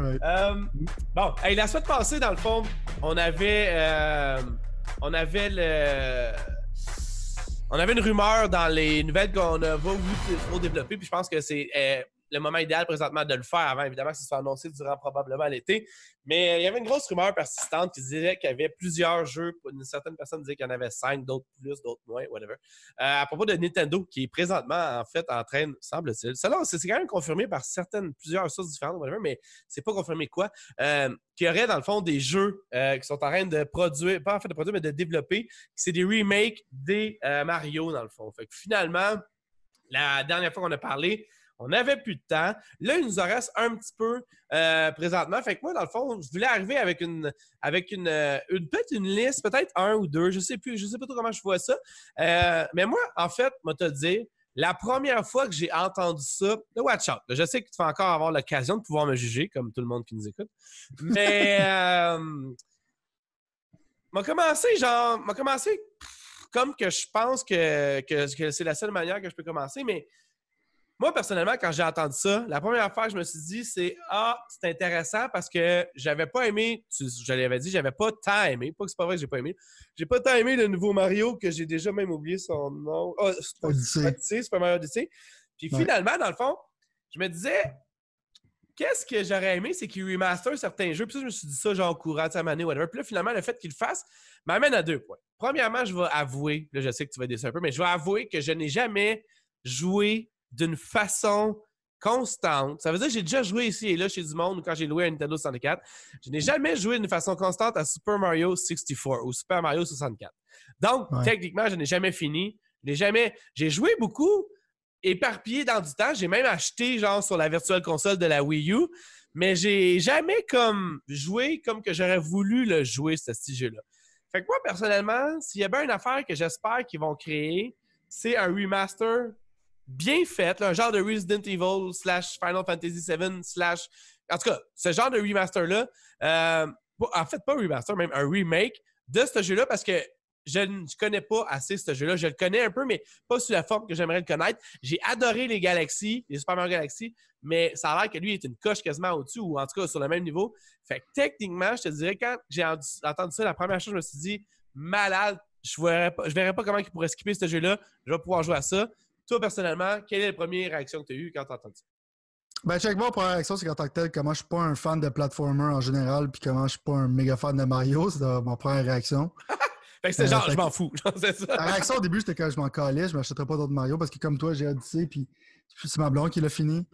Euh, bon, il la semaine passée, dans le fond, on avait, euh, on avait le, on avait une rumeur dans les nouvelles qu'on a voulu développer, puis je pense que c'est euh, le moment idéal présentement de le faire avant, évidemment, ça soit annoncé durant probablement l'été. Mais euh, il y avait une grosse rumeur persistante qui disait qu'il y avait plusieurs jeux. Une certaine personne disait qu'il y en avait cinq, d'autres plus, d'autres moins, whatever. Euh, à propos de Nintendo, qui est présentement, en fait, en train, semble-t-il, c'est quand même confirmé par certaines, plusieurs sources différentes, whatever, mais c'est pas confirmé quoi. Euh, qu'il y aurait, dans le fond, des jeux euh, qui sont en train de produire, pas en fait de produire, mais de développer. C'est des remakes des Mario, dans le fond. Fait finalement, la dernière fois qu'on a parlé, on n'avait plus de temps. Là, il nous en reste un petit peu euh, présentement. Fait que moi, dans le fond, je voulais arriver avec une, avec une, euh, une peut-être une liste, peut-être un ou deux. Je sais plus, je sais pas trop comment je vois ça. Euh, mais moi, en fait, moi te dire, la première fois que j'ai entendu ça, le watch out. Je sais que tu vas encore avoir l'occasion de pouvoir me juger, comme tout le monde qui nous écoute. Mais euh, m'a commencé, genre, m'a commencé comme que je pense que, que, que c'est la seule manière que je peux commencer, mais moi, personnellement, quand j'ai entendu ça, la première fois que je me suis dit, c'est Ah, c'est intéressant parce que j'avais pas aimé, je l'avais dit, j'avais pas tant aimé. Pas que c'est pas vrai que j'ai pas aimé. J'ai pas tant aimé le nouveau Mario que j'ai déjà même oublié son nom. Oh, Super Mario Odyssey. Puis finalement, dans le fond, je me disais Qu'est-ce que j'aurais aimé, c'est qu'il remaster certains jeux. Puis ça, je me suis dit ça, genre en courant, sa année, whatever. Puis là, finalement, le fait qu'il le fasse m'amène à deux points. Premièrement, je vais avouer, là, je sais que tu vas ça un peu, mais je vais avouer que je n'ai jamais joué d'une façon constante. Ça veut dire que j'ai déjà joué ici et là chez du monde quand j'ai loué à Nintendo 64. Je n'ai jamais joué d'une façon constante à Super Mario 64 ou Super Mario 64. Donc, techniquement, je n'ai jamais fini. J'ai jamais. J'ai joué beaucoup, éparpillé dans du temps. J'ai même acheté, genre, sur la virtuelle console de la Wii U, mais j'ai jamais comme joué comme que j'aurais voulu le jouer, ce petit jeu-là. Fait que moi, personnellement, s'il y a bien une affaire que j'espère qu'ils vont créer, c'est un remaster bien fait, un genre de Resident Evil slash Final Fantasy VII slash... En tout cas, ce genre de remaster-là, euh, en fait, pas un remaster, même un remake de ce jeu-là parce que je ne connais pas assez ce jeu-là. Je le connais un peu, mais pas sous la forme que j'aimerais le connaître. J'ai adoré les Galaxies, les Super Mario Galaxy, mais ça a l'air que lui est une coche quasiment au-dessus, ou en tout cas sur le même niveau. Fait que techniquement, je te dirais, quand j'ai entendu ça, la première chose, je me suis dit, malade, je verrais verrais pas comment il pourrait skipper ce jeu-là. Je vais pouvoir jouer à ça. Toi, personnellement, quelle est la première réaction que tu as eue quand tu as entendu ça? Ben, check, moi, première réaction, c'est quand tant que tel, comment je suis pas un fan de platformer en général, puis comment je suis pas un méga fan de Mario, c'est ma première réaction. fait que c'est euh, genre, je m'en fous. ça. La réaction au début, c'était quand je m'en calais, je m'achèterais pas d'autres Mario, parce que comme toi, j'ai Odyssey, puis c'est ma blonde qui l'a fini.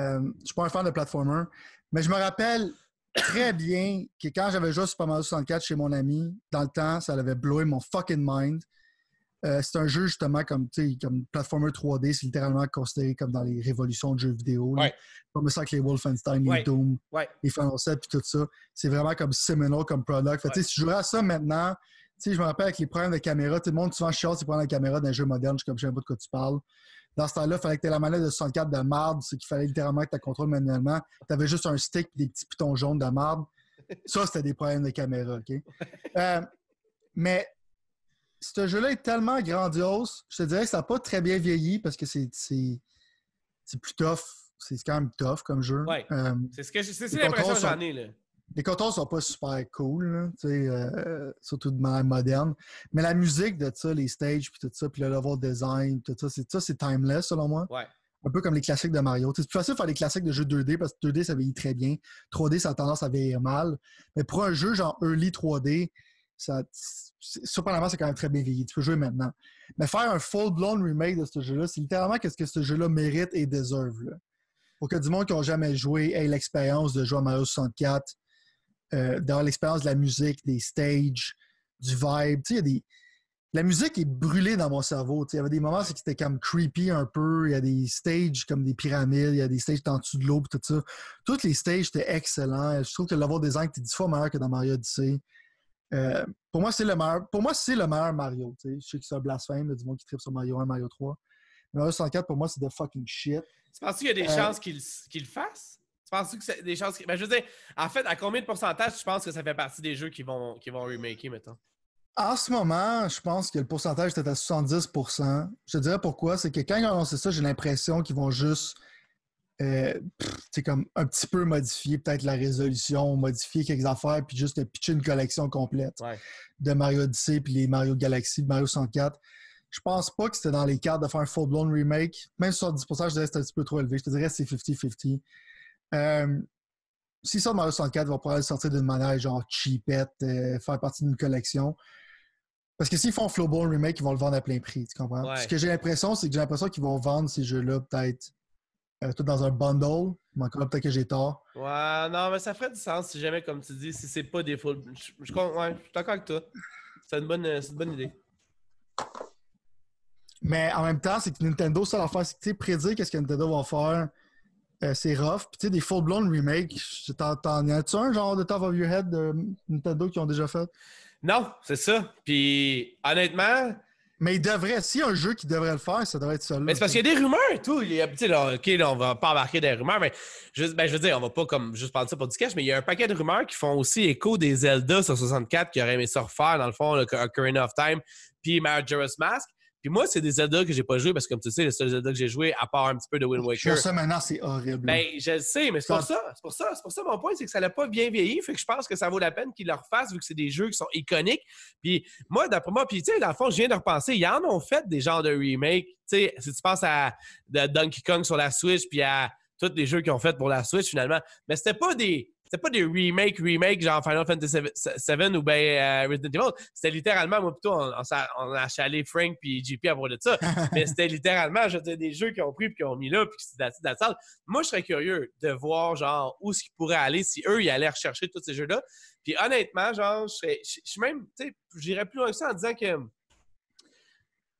Euh, je suis pas un fan de platformer. Mais je me rappelle très bien que quand j'avais joué Super Mario 64 chez mon ami, dans le temps, ça l'avait blowé mon fucking mind. Euh, c'est un jeu justement comme, comme platformer 3D, c'est littéralement considéré comme dans les révolutions de jeux vidéo. Comme ça avec les Wolfenstein, les Doom, les Final puis tout ça. C'est vraiment comme seminal comme product. Fait, Si tu jouerais à ça maintenant, je me rappelle avec les problèmes de caméra, tout le monde souvent chiale si prendre la caméra d'un jeu moderne, je suis comme je pas de quoi tu parles. Dans ce temps-là, il fallait que tu aies la manette de 64 de marde, c'est qu'il fallait littéralement que tu contrôles manuellement. Tu avais juste un stick et des petits pitons jaunes de marde. Ça, c'était des problèmes de caméra, OK? Euh, mais ce jeu-là est tellement grandiose, je te dirais que ça n'a pas très bien vieilli parce que c'est plus tough. C'est quand même tough comme jeu. Ouais. Euh, c'est ce que l'impression j'en Là. Les cotons sont pas super cool, euh, surtout de manière moderne. Mais la musique de ça, les stages, puis tout ça, puis le level design, tout ça, c'est ça, c'est timeless selon moi. Ouais. Un peu comme les classiques de Mario. C'est plus facile de faire les classiques de jeux 2D parce que 2D, ça vieillit très bien. 3D, ça a tendance à vieillir mal. Mais pour un jeu genre early 3D, ça, cependant, c'est quand même très bien Tu peux jouer maintenant. Mais faire un full-blown remake de ce jeu-là, c'est littéralement ce que ce jeu-là mérite et déserve. Pour que du monde qui n'a jamais joué ait l'expérience de jouer à Mario 64, euh, d'avoir l'expérience de la musique, des stages, du vibe. La musique est brûlée dans mon cerveau. Il y avait des moments où c'était comme creepy un peu. Il y a des stages comme des pyramides, il y a des stages en dessous de l'eau, tout ça. Toutes les stages étaient excellents. Je trouve que le des design était dix fois meilleur que dans Mario Odyssey. Euh, pour moi, c'est le meilleur. Pour moi, c'est le Mario. Je sais que c'est un blasphème, du monde qui tripe sur Mario 1, Mario 3. Mais Mario 104, pour moi, c'est de fucking shit. Tu penses qu'il y a des euh, chances qu'il le fasse? Tu penses que c'est des chances ben, je veux dire, en fait, à combien de pourcentage tu penses que ça fait partie des jeux qui vont, qui vont remaker, mettons? En ce moment, je pense que le pourcentage était à 70 Je te dirais pourquoi. C'est que quand ils ont annoncé ça, j'ai l'impression qu'ils vont juste euh, comme un petit peu modifier peut-être la résolution, modifier quelques affaires, puis juste pitcher une collection complète de Mario Odyssey, puis les Mario Galaxy, Mario 104. Je pense pas que c'était dans les cartes de faire un full-blown remake. Même sur 10%, je dirais que un petit peu trop élevé. Je te dirais que c'est 50-50. s'ils euh, si ça, Mario 64 va pouvoir sortir d'une manière genre cheapette, euh, faire partie d'une collection. Parce que s'ils font full-blown Remake, ils vont le vendre à plein prix, tu comprends? Ce que j'ai l'impression, c'est que j'ai l'impression qu'ils vont vendre ces jeux-là peut-être euh, tout dans un bundle. Mais encore peut-être que j'ai tort. Ouais, non, mais ça ferait du sens si jamais, comme tu dis, si c'est pas des full. Je, je, ouais, je suis d'accord avec toi. C'est une, bonne, euh, une bonne idée. Mais en même temps, c'est que Nintendo, ça leur fait, c'est prédire qu'est-ce que Nintendo va faire, euh, c'est rough. Puis tu sais, des full-blown remakes, t'en as-tu un genre de Top of Your Head de Nintendo qui ont déjà fait? Non, c'est ça. Puis honnêtement, mais il devrait, s'il y a un jeu qui devrait le faire, ça devrait être ça. Mais c'est parce qu'il y a des rumeurs et tout. Il y a, là, OK, là, on va pas embarquer des rumeurs, mais juste, ben, je veux dire, on va pas comme juste parler de ça pour du cash, mais il y a un paquet de rumeurs qui font aussi écho des Zelda sur 64 qui auraient aimé ça refaire, dans le fond, Ocarina of Time, puis Majora's Mask. Puis moi, c'est des Zelda que j'ai pas joué parce que, comme tu sais, le seul Zelda que j'ai joué, à part un petit peu de Wind Waker. ça, maintenant, c'est horrible. Ben, je le sais, mais c'est pour ça. C'est pour ça. C'est pour ça mon point, c'est que ça l'a pas bien vieilli. Fait que je pense que ça vaut la peine qu'ils le refassent vu que c'est des jeux qui sont iconiques. Puis moi, d'après moi, puis tu sais, dans le fond, je viens de repenser, ils en ont fait des genres de remakes. Tu sais, si tu penses à Donkey Kong sur la Switch, puis à tous les jeux qu'ils ont fait pour la Switch finalement. Mais c'était pas des c'était pas des remakes, remakes, genre Final Fantasy VII ou bien euh, Resident Evil. C'était littéralement, moi, plutôt, on, on, a chalé Frank puis JP à propos de ça. mais c'était littéralement, je des jeux qu'ils ont pris puis qu'ils ont mis là puis c'est dans la salle. Moi, je serais curieux de voir, genre, où ce qui pourraient aller si eux, ils allaient rechercher tous ces jeux-là. Puis honnêtement, genre, je serais, je, suis même, tu sais, j'irais plus loin que ça en disant que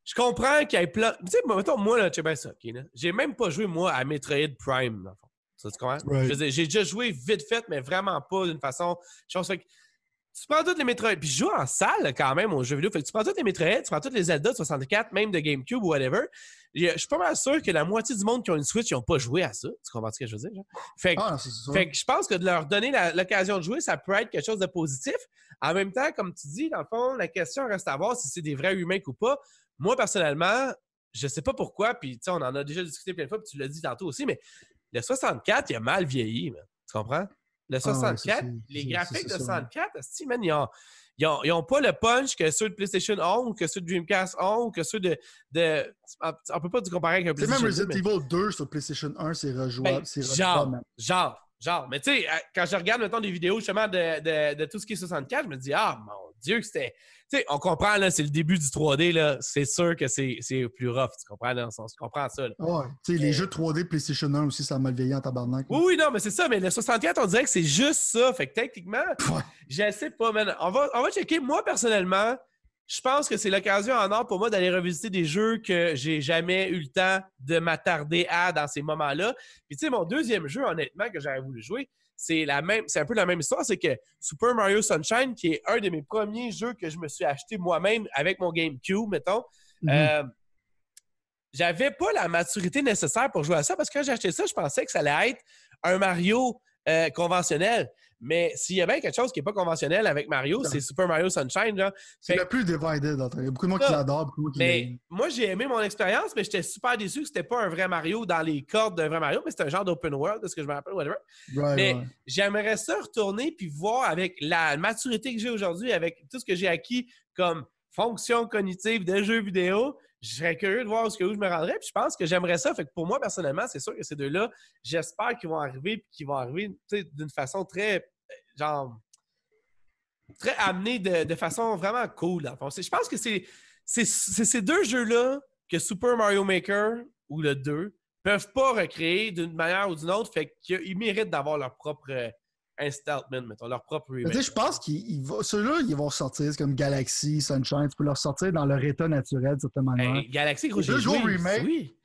je comprends qu'il y ait plein. Tu sais, mettons, moi, là, tu sais bien ça, OK? J'ai même pas joué, moi, à Metroid Prime, j'ai déjà joué vite fait, mais vraiment pas d'une façon. Je pense que tu prends toutes les Metroid, puis je joue en salle quand même aux jeux vidéo. Fait tu prends toutes les Metroid, tu prends toutes les Zelda 64, même de GameCube ou whatever. Je suis pas mal sûr que la moitié du monde qui ont une Switch, ils n'ont pas joué à ça. Tu comprends ce que je veux dire? Fait, ah, je pense que de leur donner l'occasion de jouer, ça peut être quelque chose de positif. En même temps, comme tu dis, dans le fond, la question reste à voir si c'est des vrais humains ou pas. Moi, personnellement, je sais pas pourquoi, puis tu on en a déjà discuté plein de fois, puis tu l'as dit tantôt aussi, mais le 64, il a mal vieilli, Tu comprends? Le 64, ah les graphiques de 64, ils ont, ils, ont, pas le punch que ceux de PlayStation ont, que ceux de Dreamcast ont, que ceux de. de on peut pas du comparer avec un PlayStation. C'est même Resident Evil 2 sur PlayStation 1, ben, c'est rejouable. genre, genre, genre. Mais tu sais, euh, quand je regarde, maintenant des vidéos justement de, de, de, tout ce qui est 64, je me dis, ah, mon Dieu que c'était. on comprend, c'est le début du 3D, C'est sûr que c'est plus rough, tu comprends, ça, ah les jeux 3D PlayStation 1 aussi, ça malveillé en tabarnak. Oui, oui, non, mais c'est ça, mais le 64, on dirait que c'est juste ça. Fait que techniquement, je je sais pas, On va, on checker. Moi, personnellement, je pense que c'est l'occasion en or pour moi d'aller revisiter des jeux que j'ai jamais eu le temps de m'attarder à dans ces moments-là. Puis tu sais, mon deuxième jeu, honnêtement, que j'aurais voulu jouer, c'est la même, c'est un peu la même histoire, c'est que Super Mario Sunshine, qui est un de mes premiers jeux que je me suis acheté moi-même avec mon GameCube, mettons, mhm. euh, j'avais pas la maturité nécessaire pour jouer à ça parce que quand j'ai acheté ça, je pensais que ça allait être un Mario euh, conventionnel. Mais s'il y a bien quelque chose qui n'est pas conventionnel avec Mario, c'est Super Mario Sunshine. C'est le plus divided. Il y a beaucoup de monde qui l'adore. Mais moi, j'ai aimé mon expérience, mais j'étais super déçu que ce c'était pas un vrai Mario dans les cordes d'un vrai Mario, mais c'était un genre d'open world, de ce que je me rappelle, whatever. mais j'aimerais ça retourner puis voir avec la maturité que j'ai aujourd'hui, avec tout ce que j'ai acquis comme fonction cognitive de jeux vidéo, je serais curieux de voir où je me rendrais. Puis je pense que j'aimerais ça. Fait que pour moi, personnellement, c'est sûr que ces deux-là, j'espère qu'ils vont arriver et qu'ils vont arriver d'une façon très, euh, genre, très amenée de, façon vraiment cool. Enfin, je pense que c'est ces deux jeux-là que Super Mario Maker ou le 2 peuvent pas recréer d'une manière ou d'une autre. Fait qu'ils méritent d'avoir leur propre installment, mettons, leur propre remake. Je pense qu'ils ceux-là, ils vont sortir, c'est comme Galaxy, Sunshine, tu peux leur sortir dans leur état naturel, de certaine ben, manière. Galaxy, gros, j'ai remake. Oui.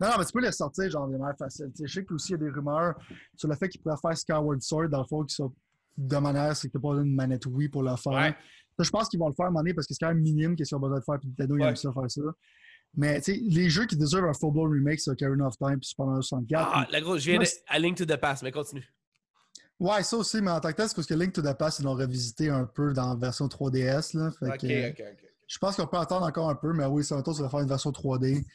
Non, non, mais tu peux les sortir, genre, de manière facile. je sais il y a des rumeurs sur le fait qu'ils pourraient faire Skyward Sword, dans le fond, qui sont de manière, c'est que n'as pas une manette Wii pour le faire. Je pense qu'ils vont le faire à parce que c'est quand même minime qu'ils ont besoin de faire, puis Nintendo, ouais. ils aiment ça faire ça. Mais tu sais, les jeux qui désirent un full-blown remake, c'est Ocarina of Time puis Super Mario 64. Ah, la grosse, je viens À Link to the Past, mais continue. Ouais, ça aussi, mais en tant que tel, c'est parce que Link to the Past, ils l'ont revisité un peu dans la version 3DS. Là, ok, ok, Je pense qu'on peut attendre encore un peu, mais oui, c'est un tour, ça va faire une version 3D.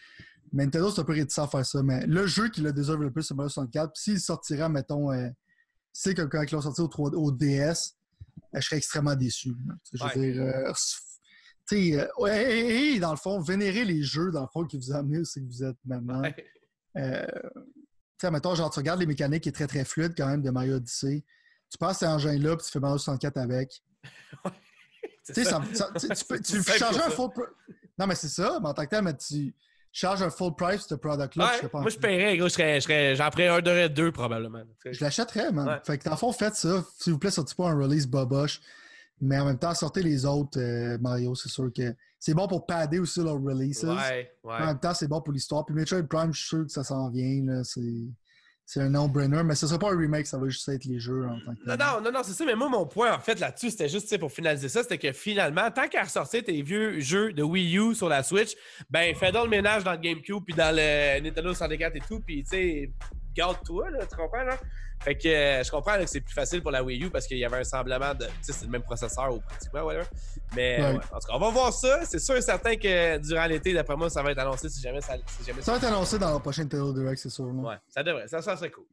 Mais Nintendo, c'est un peu réticent à faire ça. Mais le jeu qui le déserve le plus, c'est Mario 64. s'il sortira, mettons, euh, c'est que quand ils l'ont sorti au, DS, euh, je serais extrêmement déçu. Je veux dire, euh, tu sais, dans le fond, vénérer les jeux, dans le fond, qui vous amenez c'est que vous êtes maintenant sais, mettons, genre, tu regardes les mécaniques qui est très, très fluide quand même de Mario Odyssey. Tu passes cet engin-là, puis tu fais Mario 64 avec. tu peux, tu charges un full... Non, mais c'est ça, mais en tant que tel, tu charges un full price ce product-là. moi, je paierais, gros, j'en je ferais, je un, deux, deux probablement. Je l'achèterais, man. Fait que, dans le fond, faites ça. S'il vous plaît, sortez pas un release boboche. Mais en même temps, sortez les autres, euh, Mario, c'est sûr que c'est bon pour padder aussi leurs releases. Ouais, ouais. En même temps, c'est bon pour l'histoire. Puis Metroid Prime, je suis sûr que ça s'en vient. Là. C'est, un no-brainer, mais ce ne sera pas un remake, ça va juste être les jeux en tant que. Non, non, non, non, c'est ça. Mais moi, mon point, en fait, là-dessus, c'était juste pour finaliser ça. C'était que finalement, tant qu'à ressortir tes vieux jeux de Wii U sur la Switch, ben, fais dans le ménage dans le GameCube, puis dans le Nintendo 64 et tout. Puis, tu sais, toi tu comprends, Fait que euh, je comprends que c'est plus facile pour la Wii U parce qu'il y avait un semblement de. Tu sais, c'est le même processeur ou pratiquement, whatever. Mais en tout cas, on va voir ça. C'est sûr et certain que durant l'été, d'après moi, ça va être annoncé si jamais ça. ça, va être annoncé dans la prochaine Nintendo Direct, c'est sûr. Ouais, ça devrait. ça serait cool.